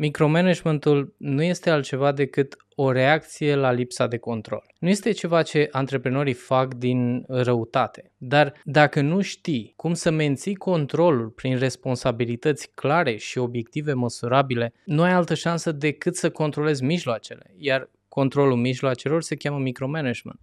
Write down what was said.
Micromanagementul nu este altceva decât o reacție la lipsa de control. Nu este ceva ce antreprenorii fac din răutate, dar dacă nu știi cum să menții controlul prin responsabilități clare și obiective măsurabile, nu ai altă șansă decât să controlezi mijloacele, iar controlul mijloacelor se cheamă micromanagement.